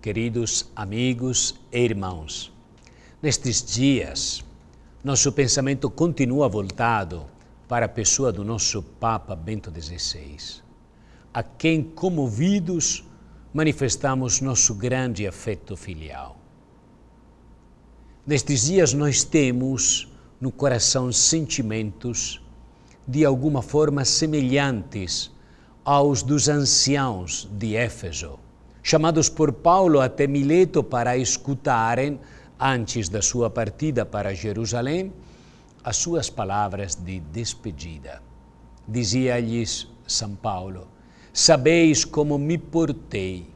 Queridos amigos e irmãos, nestes dias, nosso pensamento continua voltado para a pessoa do nosso Papa Bento XVI, a quem, comovidos, manifestamos nosso grande afeto filial. Nestes dias, nós temos no coração sentimentos de alguma forma semelhantes aos dos anciãos de Éfeso chamados por Paulo até Mileto para escutarem, antes da sua partida para Jerusalém, as suas palavras de despedida. Dizia-lhes São Paulo: Sabeis como me portei.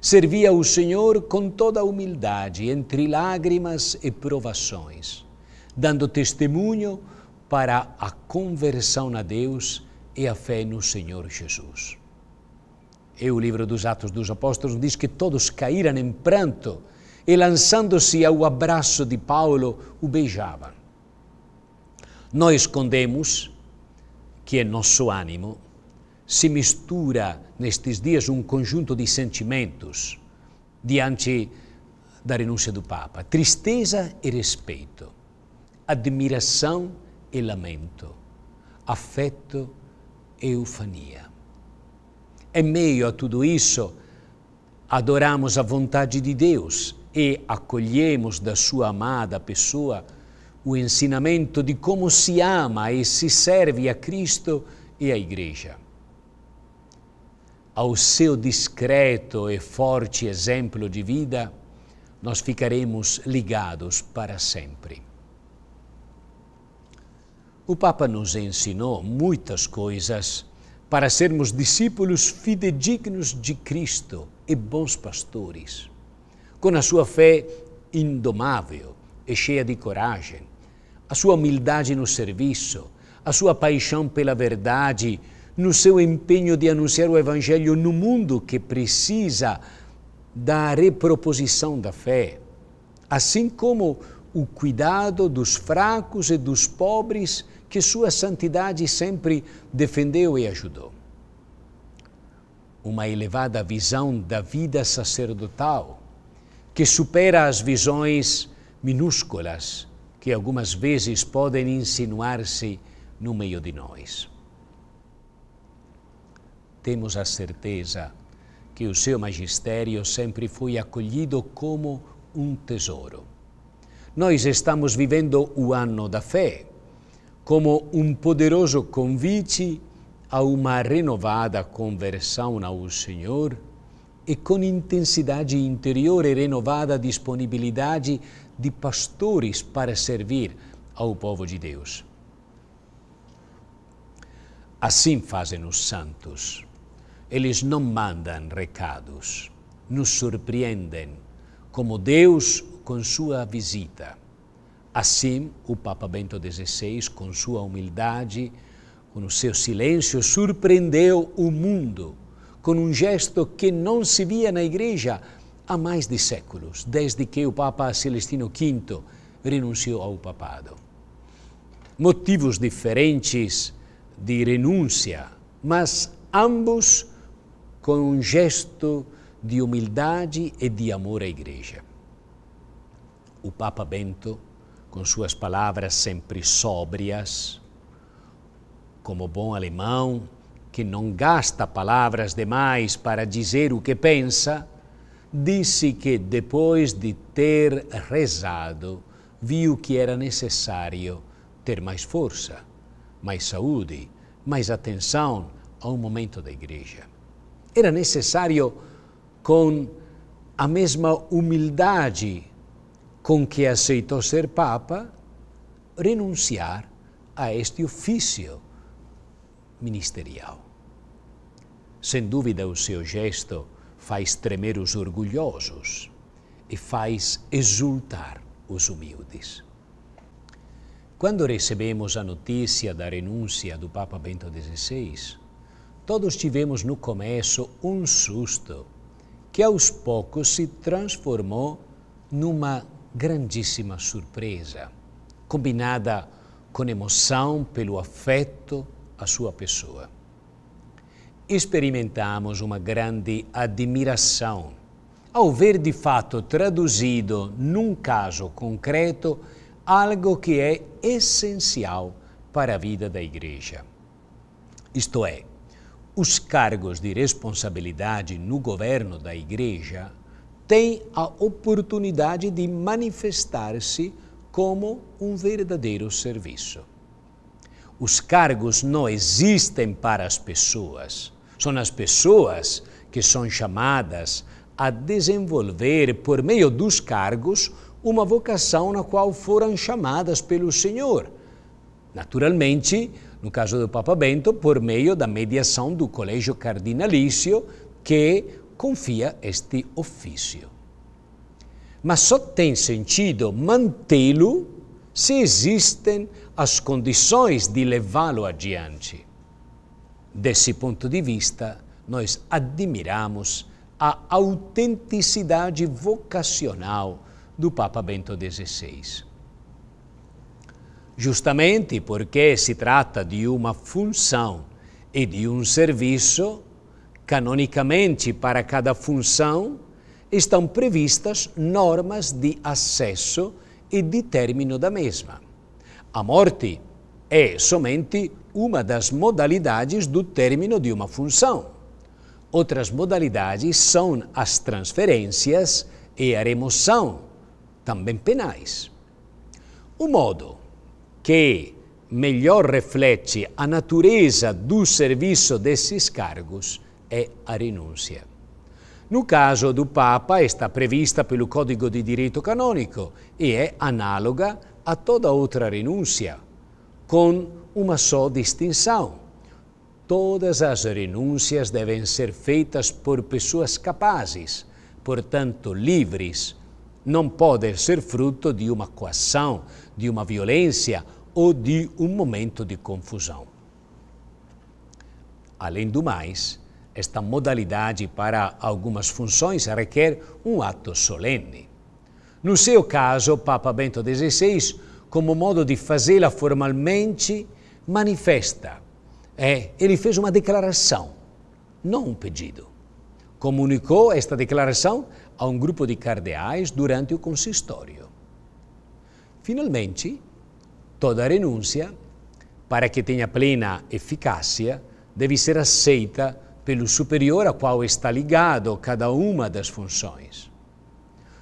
servia o Senhor com toda a humildade, entre lágrimas e provações, dando testemunho para a conversão a Deus e a fé no Senhor Jesus e o livro dos Atos dos Apóstolos diz que todos caíram em pranto e, lançando-se ao abraço de Paulo, o beijavam. Nós escondemos que é nosso ânimo se mistura nestes dias um conjunto de sentimentos diante da renúncia do Papa: tristeza e respeito, admiração e lamento, afeto e eufania. Em é meio a tudo isso, adoramos a vontade de Deus e acolhemos da sua amada pessoa o ensinamento de como se ama e se serve a Cristo e à Igreja. Ao seu discreto e forte exemplo de vida, nós ficaremos ligados para sempre. O Papa nos ensinou muitas coisas para sermos discípulos fidedignos de Cristo e bons pastores, com a sua fé indomável e cheia de coragem, a sua humildade no serviço, a sua paixão pela verdade, no seu empenho de anunciar o Evangelho no mundo que precisa da reproposição da fé, assim como o cuidado dos fracos e dos pobres que Sua Santidade sempre defendeu e ajudou. Uma elevada visão da vida sacerdotal que supera as visões minúsculas que algumas vezes podem insinuar-se no meio de nós. Temos a certeza que o seu magistério sempre foi acolhido como um tesouro nós estamos vivendo o ano da fé como um poderoso convite a uma renovada conversão ao Senhor e com intensidade interior e renovada disponibilidade de pastores para servir ao povo de Deus. Assim fazem os santos. Eles não mandam recados, nos surpreendem como Deus com sua visita. Assim, o Papa Bento XVI, com sua humildade, com o seu silêncio, surpreendeu o mundo com um gesto que não se via na Igreja há mais de séculos, desde que o Papa Celestino V renunciou ao papado. Motivos diferentes de renúncia, mas ambos com um gesto de humildade e de amor à Igreja o Papa Bento, com suas palavras sempre sóbrias, como bom alemão, que não gasta palavras demais para dizer o que pensa, disse que depois de ter rezado, viu que era necessário ter mais força, mais saúde, mais atenção ao momento da igreja. Era necessário, com a mesma humildade com que aceitou ser Papa, renunciar a este ofício ministerial. Sem dúvida, o seu gesto faz tremer os orgulhosos e faz exultar os humildes. Quando recebemos a notícia da renúncia do Papa Bento XVI, todos tivemos no começo um susto que aos poucos se transformou numa grandíssima surpresa, combinada com emoção pelo afeto à sua pessoa. Experimentamos uma grande admiração ao ver de fato traduzido num caso concreto algo que é essencial para a vida da Igreja. Isto é, os cargos de responsabilidade no governo da Igreja tem a oportunidade de manifestar-se como um verdadeiro serviço. Os cargos não existem para as pessoas, são as pessoas que são chamadas a desenvolver, por meio dos cargos, uma vocação na qual foram chamadas pelo Senhor. Naturalmente, no caso do Papa Bento, por meio da mediação do Colégio Cardinalício, que confia este ofício. Mas só tem sentido mantê-lo se existem as condições de levá-lo adiante. Desse ponto de vista, nós admiramos a autenticidade vocacional do Papa Bento XVI. Justamente porque se trata de uma função e de um serviço Canonicamente, para cada função, estão previstas normas de acesso e de término da mesma. A morte é somente uma das modalidades do término de uma função. Outras modalidades são as transferências e a remoção, também penais. O modo que melhor reflete a natureza do serviço desses cargos é a rinuncia. No caso do Papa está prevista pelo Código di Diritto Canonico e è analoga a toda outra renúncia, com uma só distinção. Todas as renúncias devem ser feitas por pessoas capazes, portanto livres. Não podem ser fruto de uma coação, de uma violência ou de um momento de confusão. Além do mais, esta modalidade para algumas funções requer um ato solene. No seu caso, Papa Bento XVI, como modo de fazê-la formalmente, manifesta. É, ele fez uma declaração, não um pedido. Comunicou esta declaração a um grupo de cardeais durante o consistório. Finalmente, toda renúncia, para que tenha plena eficácia, deve ser aceita pelo superior a qual está ligado cada uma das funções.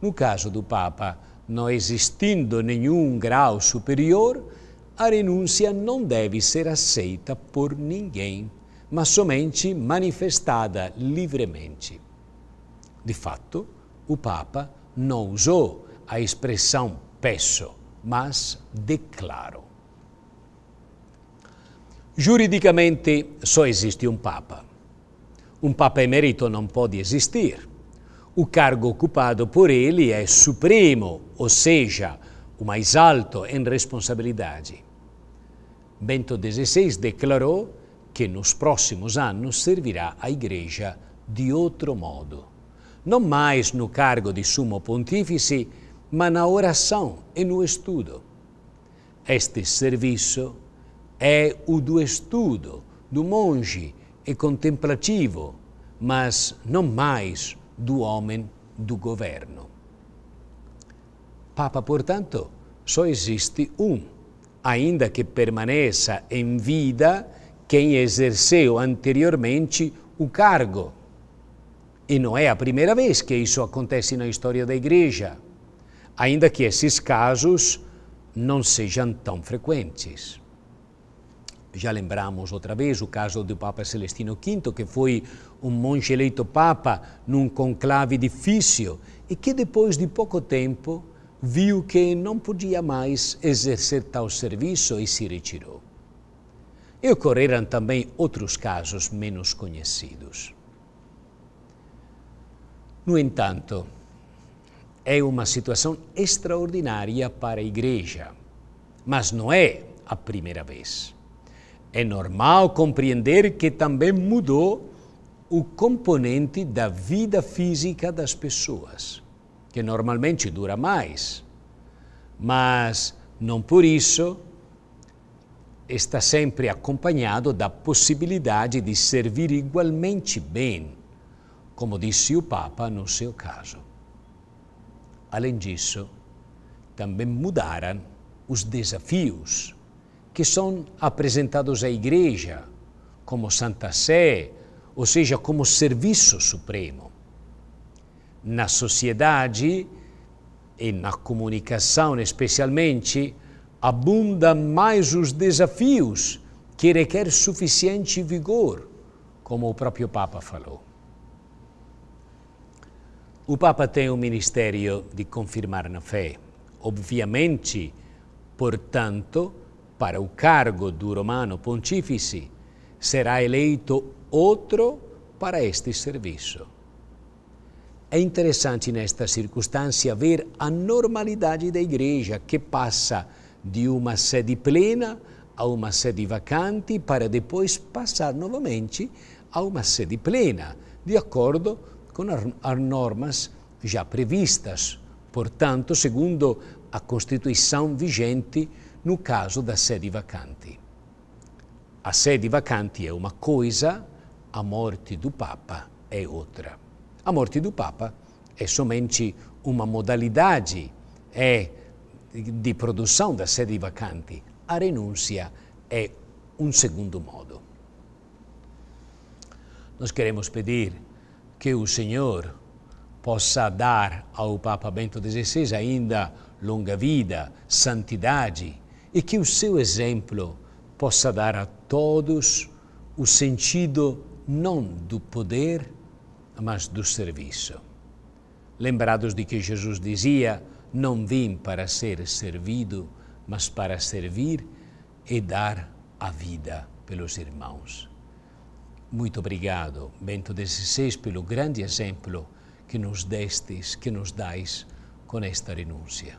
No caso do Papa, não existindo nenhum grau superior, a renúncia não deve ser aceita por ninguém, mas somente manifestada livremente. De fato, o Papa não usou a expressão peço, mas declaro. Juridicamente, só existe um Papa um Papa emerito não pode existir. O cargo ocupado por ele é supremo, ou seja, o mais alto em responsabilidade. Bento XVI declarou que nos próximos anos servirá a Igreja de outro modo, não mais no cargo de sumo pontífice, mas na oração e no estudo. Este serviço é o do estudo do monge e contemplativo, mas não mais do homem do governo. Papa, portanto, só existe um, ainda que permaneça em vida quem exerceu anteriormente o cargo. E não é a primeira vez que isso acontece na história da Igreja, ainda que esses casos não sejam tão frequentes. Já lembramos outra vez o caso do Papa Celestino V, que foi um monge eleito Papa num conclave difícil e que depois de pouco tempo viu que não podia mais exercer tal serviço e se retirou. E ocorreram também outros casos menos conhecidos. No entanto, é uma situação extraordinária para a Igreja, mas não é a primeira vez. É normal compreender que também mudou o componente da vida física das pessoas, que normalmente dura mais, mas não por isso está sempre acompanhado da possibilidade de servir igualmente bem, como disse o Papa no seu caso. Além disso, também mudaram os desafios que são apresentados à Igreja como Santa Sé, ou seja, como serviço supremo. Na sociedade e na comunicação, especialmente, abundam mais os desafios que requer suficiente vigor, como o próprio Papa falou. O Papa tem o ministério de confirmar na fé. Obviamente, portanto, para o cargo do Romano Pontífice, será eleito outro para este serviço. É interessante nesta circunstância ver a normalidade da Igreja, que passa de uma sede plena a uma sede vacante, para depois passar novamente a uma sede plena, de acordo com as normas já previstas. Portanto, segundo a Constituição vigente no caso da sede vacante. A sede vacante é uma coisa, a morte do Papa é outra. A morte do Papa é somente uma modalidade é de produção da sede vacante. A renúncia é um segundo modo. Nós queremos pedir que o Senhor possa dar ao Papa Bento XVI ainda longa vida, santidade e que o seu exemplo possa dar a todos o sentido não do poder, mas do serviço. Lembrados de que Jesus dizia: Não vim para ser servido, mas para servir e dar a vida pelos irmãos. Muito obrigado, Bento XVI, pelo grande exemplo que nos destes, que nos dais com esta renúncia.